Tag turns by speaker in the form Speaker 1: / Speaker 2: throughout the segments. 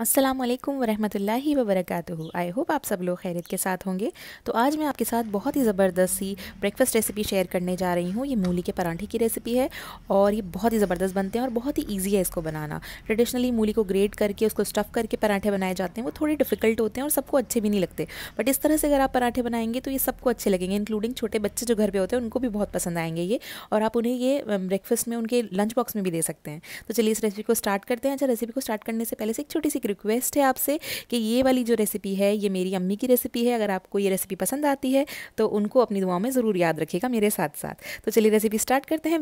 Speaker 1: असलम वालेकुम वरहमतुल्लाहि I hope आप सब लोग खैरियत के साथ होंगे तो आज मैं आपके साथ बहुत ही ज़बरदस्त सी ब्रेकफास्ट रेसिपी शेयर करने जा रही हूँ ये मूली के परांठे की रेसिपी है और ये बहुत ही ज़बरदस्त बनते हैं और बहुत ही ईजी है इसको बनाना ट्रेडिशनली मूली को ग्रेट करके उसको स्टफ़ करके पराठे बनाए जाते हैं वो थोड़े डिफ़िकल्ट होते हैं और सबको अच्छे भी नहीं लगते बट इस तरह से अगर आप पराठे बनाएंगे तो ये सबको अच्छे लगेंगे इंक्लूडिंग छोटे बच्चे जो घर पर होते हैं उनको भी बहुत पसंद आएंगे ये और आप उन्हें ये ब्रेकफास्ट में उनके लंच बॉक्स में भी दे सकते हैं तो चलिए इस रेसिपी को स्टार्ट करते हैं अच्छा रेसिपी को स्टार्ट करने से पहले से एक छोटी सी रिक्वेस्ट है आपसे कि ये वाली जो रेसिपी है ये मेरी अम्मी की रेसिपी है अगर आपको ये रेसिपी पसंद आती है तो उनको अपनी दुआओं में ज़रूर याद रखेगा मेरे साथ साथ तो चलिए रेसिपी स्टार्ट करते हैं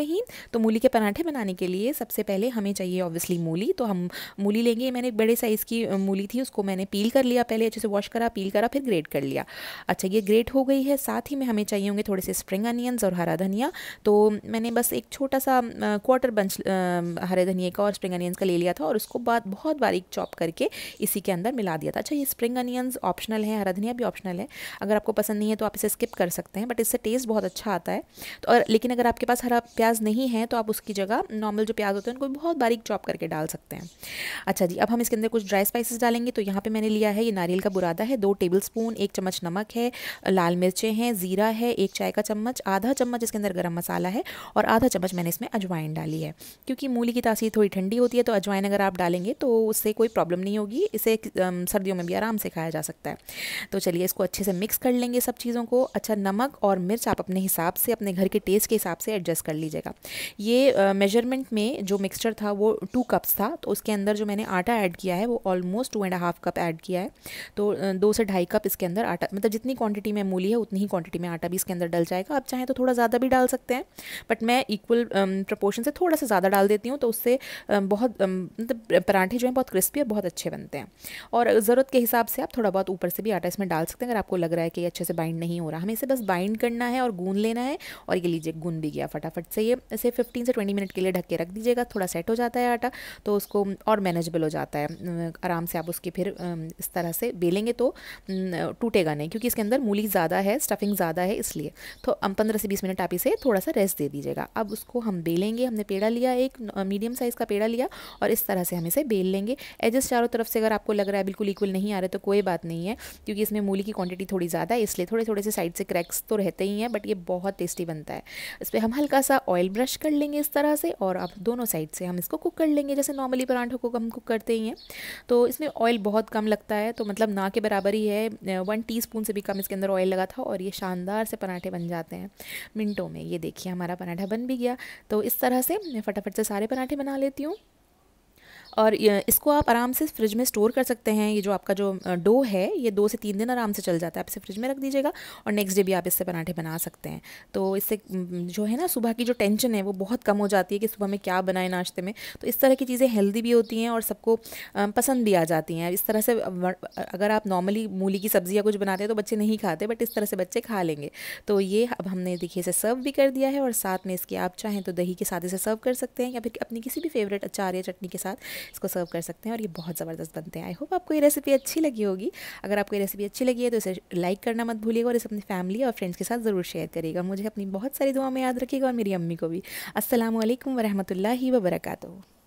Speaker 1: रही तो मूली के पराठे बनाने के लिए सबसे पहले हमें चाहिए ऑब्वियसली मूली तो हम मूली लेंगे मैंने एक बड़े साइज़ की मूली थी उसको मैंने पील कर लिया पहले अच्छे से वॉश करा पील करा फिर ग्रेट कर लिया अच्छा ये ग्रेट हो गई है साथ ही में हमें चाहिए होंगे थोड़े से स्प्रिंग अनियंस और हरा धनिया तो मैंने बस एक छोटा सा क्वार्टर बंच हरे धनिया का और स्प्रिंग अनियंस का ले लिया था और उसको बाद बहुत बारीक चॉप करके इसी के अंदर मिला दिया था अच्छा ये स्प्रिंग अनियंस ऑप्शनल है हरा धनिया भी ऑप्शनल है अगर आपको पसंद नहीं है तो आप इसे स्किप कर सकते हैं बट इससे टेस्ट बहुत अच्छा आता है तो और लेकिन अगर आपके पास हरा प्याज नहीं है तो आप उसकी जगह नॉर्मल जो प्याज होते हैं उनको बहुत बारीक चॉप करके डाल सकते हैं अच्छा जी अब हम इसके अंदर कुछ ड्राई स्पाइसेस डालेंगे तो यहाँ पर मैंने लिया है ये नारियल का बुरादा है दो टेबल स्पून एक चम्मच नमक है लाल मिर्चें हैं ज़ीरा है एक चाय का चम्मच आधा चम्मच इसके अंदर गर्म मसाला है और आधा चम्मच मैंने इसमें अजवाइन डाली है क्योंकि मूली की तासीर थोड़ी ठंडी होती है तो अजवाइन अगर आप डालेंगे तो उससे कोई प्रॉब्लम नहीं होगी इसे सर्दियों में भी आराम से खाया जा सकता है तो चलिए इसको अच्छे से मिक्स कर लेंगे सब चीज़ों को अच्छा नमक और मिर्च आप अपने हिसाब से अपने घर के टेस्ट के हिसाब से एडजस्ट कर लीजिएगा ये मेजरमेंट में जो मिक्सचर था वो टू कप्स था तो उसके अंदर जो मैंने आटा ऐड किया है वो almost two and half cup add किया है तो दो से ढाई कप इसके अंदर आटा मतलब जितनी क्वांटिटी में मूली है उतनी ही क्वांटिटी में आटा भी इसके अंदर डल जाएगा आप चाहें तो थोड़ा ज़्यादा भी डाल सकते हैं बट मैं इक्वल प्रपोर्शन से थोड़ा सा ज़्यादा डाल देती हूँ तो उससे बहुत मतलब पराठे जो है बहुत क्रिस्पी और बहुत अच्छे बनते हैं और ज़रूरत के हिसाब से आप थोड़ा बहुत ऊपर से भी आटा इसमें डाल सकते हैं अगर आपको लग रहा है कि ये अच्छे से बाइंड नहीं हो रहा हमें इसे बस बाइंड करना है और गून लेना है और ये लीजिए गून भी गया फटाफट से ये इसे फिफ्टीन से ट्वेंटी मिनट के लिए ढक के रख दीजिएगा थोड़ा सेट हो जाता है आटा तो उसको और मैनेजेबल हो जाता है आराम से आप उसकी फिर इस तरह से बेलेंगे तो टूटेगा नहीं क्योंकि इसके अंदर मूली ज़्यादा है स्टफिंग ज़्यादा है इसलिए तो पंद्रह से बीस मिनट आप इसे थोड़ा सा रेस्ट दे दीजिएगा अब उसको हम बेलेंगे हमने पेड़ा लिया एक मीडियम साइज़ का पेड़ा लिया और इस तरह से हम इसे बेल लेंगे एजेस चारों तरफ से अगर आपको लग रहा है बिल्कुल इक्वल नहीं आ रहा तो कोई बात नहीं है क्योंकि इसमें मूली की क्वांटिटी थोड़ी ज़्यादा है इसलिए थोड़े थोड़े से साइड से क्रैक्स तो रहते ही हैं बट ये बहुत टेस्टी बनता है इस पर हम हल्का सा ऑयल ब्रश कर लेंगे इस तरह से और अब दोनों साइड से हम इसको कुक कर लेंगे जैसे नॉर्मली परांठों को हम कुक करते ही हैं तो इसमें ऑयल बहुत कम लगता है तो मतलब ना के बराबर ही है वन टी से भी कम इसके अंदर ऑयल लगा था और ये शानदार से पराठे बन जाते हैं मिनटों में ये देखिए हमारा पराठा बन भी गया तो इस तरह से मैं फटाफट से सारे पराठे बना लेती हूँ और इसको आप आराम से फ्रिज में स्टोर कर सकते हैं ये जो आपका जो डो है ये दो से तीन दिन आराम से चल जाता है आप इसे फ्रिज में रख दीजिएगा और नेक्स्ट डे भी आप इससे पराठे बना सकते हैं तो इससे जो है ना सुबह की जो टेंशन है वो बहुत कम हो जाती है कि सुबह में क्या बनाए नाश्ते में तो इस तरह की चीज़ें हेल्दी भी होती हैं और सबको पसंद भी आ जाती हैं इस तरह से अगर आप नॉर्मली मूली की सब्ज़ी या कुछ बनाते हैं तो बच्चे नहीं खाते बट इस तरह से बच्चे खा लेंगे तो ये अब हमने देखिए इसे सर्व भी कर दिया है और साथ में इसके आप चाहें तो दही के साथ इसे सर्व कर सकते हैं या फिर अपनी किसी भी फेवरेट अचार या चटनी के साथ इसको सर्व कर सकते हैं और ये बहुत ज़बरदस्त बनते हैं आई होप आपको ये रेसिपी अच्छी लगी होगी अगर आपको ये रेसिपी अच्छी लगी है तो इसे लाइक करना मत भूलिएगा और इसे अपनी फैमिली और फ्रेंड्स के साथ ज़रूर शेयर करिएगा मुझे अपनी बहुत सारी दुआ में याद रखिएगा और मेरी अम्मी को भी असल वरहमल वबरकू